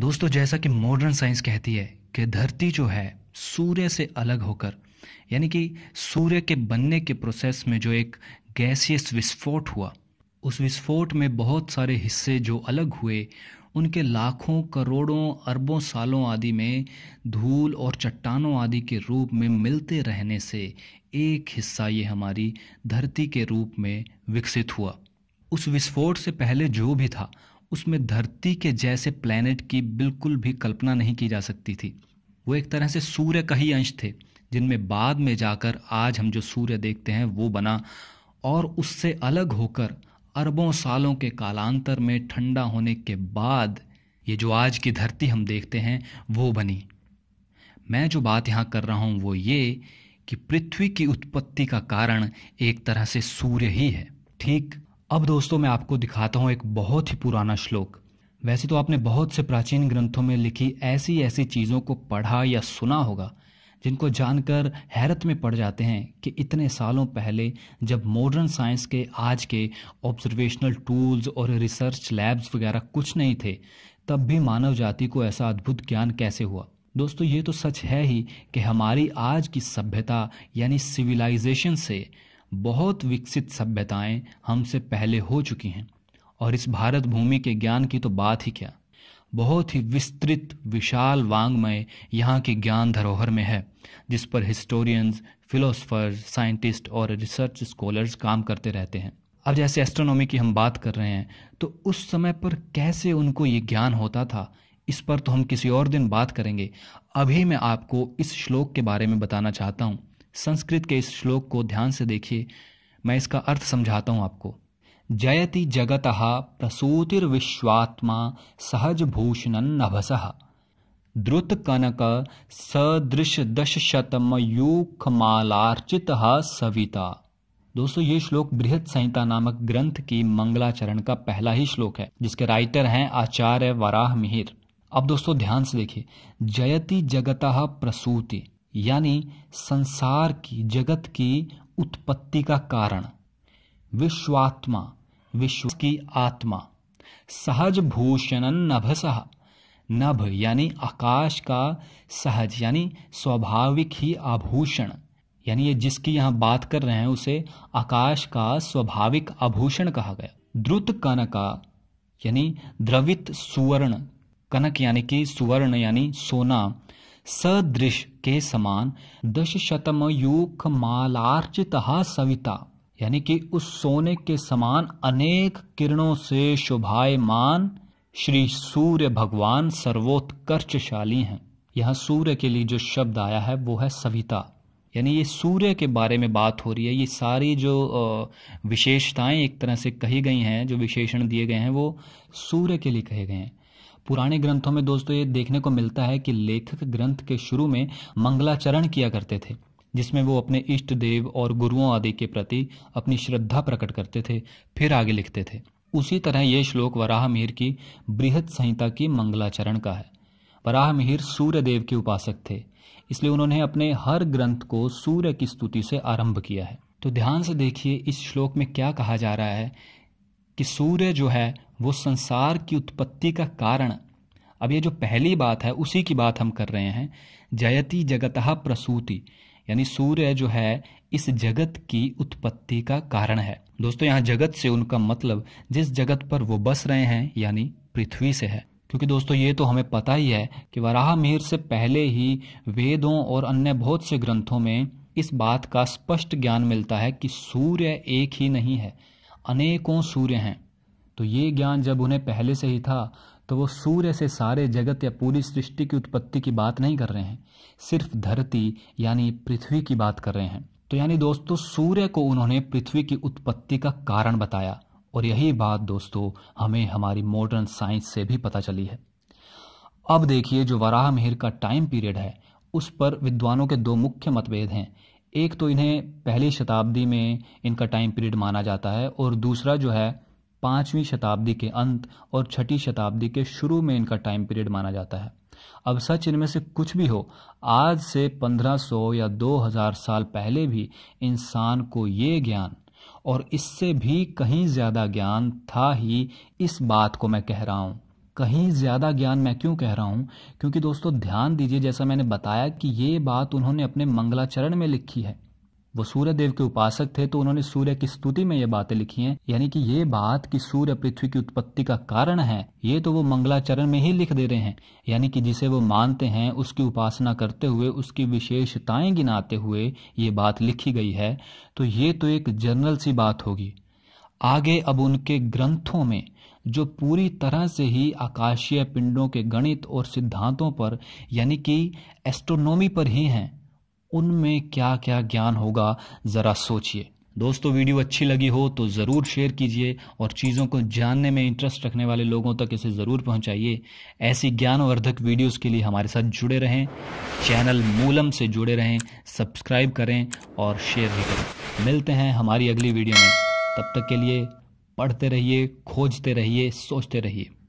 दोस्तों जैसा कि मॉडर्न साइंस कहती है कि धरती जो है सूर्य से अलग होकर यानी कि सूर्य के बनने के प्रोसेस में जो एक गैसियस विस्फोट हुआ उस विस्फोट में बहुत सारे हिस्से जो अलग हुए उनके लाखों करोड़ों अरबों सालों आदि में धूल और चट्टानों आदि के रूप में मिलते रहने से एक हिस्सा ये हमारी धरती के रूप में विकसित हुआ उस विस्फोट से पहले जो भी था उसमें धरती के जैसे प्लैनेट की बिल्कुल भी कल्पना नहीं की जा सकती थी वो एक तरह से सूर्य का ही अंश थे जिनमें बाद में जाकर आज हम जो सूर्य देखते हैं वो बना और उससे अलग होकर अरबों सालों के कालांतर में ठंडा होने के बाद ये जो आज की धरती हम देखते हैं वो बनी मैं जो बात यहाँ कर रहा हूँ वो ये कि पृथ्वी की उत्पत्ति का कारण एक तरह से सूर्य ही है ठीक अब दोस्तों मैं आपको दिखाता हूँ एक बहुत ही पुराना श्लोक वैसे तो आपने बहुत से प्राचीन ग्रंथों में लिखी ऐसी ऐसी चीज़ों को पढ़ा या सुना होगा जिनको जानकर हैरत में पड़ जाते हैं कि इतने सालों पहले जब मॉडर्न साइंस के आज के ऑब्जर्वेशनल टूल्स और रिसर्च लैब्स वगैरह कुछ नहीं थे तब भी मानव जाति को ऐसा अद्भुत ज्ञान कैसे हुआ दोस्तों ये तो सच है ही कि हमारी आज की सभ्यता यानी सिविलाइजेशन से बहुत विकसित सभ्यताएं हमसे पहले हो चुकी हैं और इस भारत भूमि के ज्ञान की तो बात ही क्या बहुत ही विस्तृत विशाल वांग्मय यहाँ के ज्ञान धरोहर में है जिस पर हिस्टोरियंस फिलोसफर्स साइंटिस्ट और रिसर्च स्कॉलर्स काम करते रहते हैं अब जैसे एस्ट्रोनॉमी की हम बात कर रहे हैं तो उस समय पर कैसे उनको ये ज्ञान होता था इस पर तो हम किसी और दिन बात करेंगे अभी मैं आपको इस श्लोक के बारे में बताना चाहता हूँ संस्कृत के इस श्लोक को ध्यान से देखिए मैं इसका अर्थ समझाता हूं आपको जयति जगत प्रसूतिर विश्वात्मा सहज भूषण नभस कनक सदृश मालार्चित सविता दोस्तों ये श्लोक बृहद संहिता नामक ग्रंथ की मंगलाचरण का पहला ही श्लोक है जिसके राइटर हैं आचार्य वराह मिहिर अब दोस्तों ध्यान से देखिए जयति जगत प्रसूति यानी संसार की जगत की उत्पत्ति का कारण विश्वात्मा विश्व की आत्मा सहज भूषणन नभस नभ यानी आकाश का सहज यानी स्वाभाविक ही आभूषण यानी ये जिसकी यहाँ बात कर रहे हैं उसे आकाश का स्वाभाविक आभूषण कहा गया द्रुत कनका यानी द्रवित सुवर्ण कनक यानी कि सुवर्ण यानी सोना सदृश के समान दश शतम यूक मालार्चित सविता यानी कि उस सोने के समान अनेक किरणों से शोभायमान श्री सूर्य भगवान सर्वोत्कर्षशाली हैं यहाँ सूर्य के लिए जो शब्द आया है वो है सविता यानी ये सूर्य के बारे में बात हो रही है ये सारी जो विशेषताएं एक तरह से कही गई हैं जो विशेषण दिए गए हैं वो सूर्य के लिए कहे गए हैं पुराने ग्रंथों में दोस्तों ये देखने को मिलता है कि लेखक ग्रंथ के शुरू में मंगलाचरण किया करते थे जिसमें वो अपने इष्ट देव और गुरुओं आदि के प्रति अपनी श्रद्धा प्रकट करते थे फिर आगे लिखते थे उसी तरह ये श्लोक वराह मिहिर की बृहद संहिता की मंगलाचरण का है वराह मिहिर सूर्य देव के उपासक थे इसलिए उन्होंने अपने हर ग्रंथ को सूर्य की स्तुति से आरंभ किया है तो ध्यान से देखिए इस श्लोक में क्या कहा जा रहा है कि सूर्य जो है वो संसार की उत्पत्ति का कारण अब ये जो पहली बात है उसी की बात हम कर रहे हैं जयति जगतः प्रसूति यानी सूर्य जो है इस जगत की उत्पत्ति का कारण है दोस्तों यहाँ जगत से उनका मतलब जिस जगत पर वो बस रहे हैं यानी पृथ्वी से है क्योंकि दोस्तों ये तो हमें पता ही है कि वराह मिहिर से पहले ही वेदों और अन्य बहुत से ग्रंथों में इस बात का स्पष्ट ज्ञान मिलता है कि सूर्य एक ही नहीं है अनेकों सूर्य हैं तो ये ज्ञान जब उन्हें पहले से ही था तो वो सूर्य से सारे जगत या पूरी सृष्टि की उत्पत्ति की बात नहीं कर रहे हैं सिर्फ धरती यानी पृथ्वी की बात कर रहे हैं तो यानी दोस्तों सूर्य को उन्होंने पृथ्वी की उत्पत्ति का कारण बताया और यही बात दोस्तों हमें हमारी मॉडर्न साइंस से भी पता चली है अब देखिए जो वराह मिहिर का टाइम पीरियड है उस पर विद्वानों के दो मुख्य मतभेद हैं एक तो इन्हें पहली शताब्दी में इनका टाइम पीरियड माना जाता है और दूसरा जो है पांचवीं शताब्दी के अंत और छठी शताब्दी के शुरू में इनका टाइम पीरियड माना जाता है अब सच इनमें से कुछ भी हो आज से 1500 या 2000 साल पहले भी इंसान को ये ज्ञान और इससे भी कहीं ज़्यादा ज्ञान था ही इस बात को मैं कह रहा हूँ कहीं ज़्यादा ज्ञान मैं क्यों कह रहा हूँ क्योंकि दोस्तों ध्यान दीजिए जैसा मैंने बताया कि ये बात उन्होंने अपने मंगलाचरण में लिखी है वो सूर्य देव के उपासक थे तो उन्होंने सूर्य की स्तुति में ये बातें लिखी हैं यानी कि ये बात कि सूर्य पृथ्वी की उत्पत्ति का कारण है ये तो वो मंगलाचरण में ही लिख दे रहे हैं यानी कि जिसे वो मानते हैं उसकी उपासना करते हुए उसकी विशेषताएं गिनाते हुए ये बात लिखी गई है तो ये तो एक जनरल सी बात होगी आगे अब उनके ग्रंथों में जो पूरी तरह से ही आकाशीय पिंडों के गणित और सिद्धांतों पर यानी कि एस्ट्रोनॉमी पर ही हैं उनमें क्या क्या ज्ञान होगा ज़रा सोचिए दोस्तों वीडियो अच्छी लगी हो तो ज़रूर शेयर कीजिए और चीज़ों को जानने में इंटरेस्ट रखने वाले लोगों तक इसे ज़रूर पहुंचाइए ऐसी ज्ञानवर्धक वीडियोस के लिए हमारे साथ जुड़े रहें चैनल मूलम से जुड़े रहें सब्सक्राइब करें और शेयर भी करें मिलते हैं हमारी अगली वीडियो में तब तक के लिए पढ़ते रहिए खोजते रहिए सोचते रहिए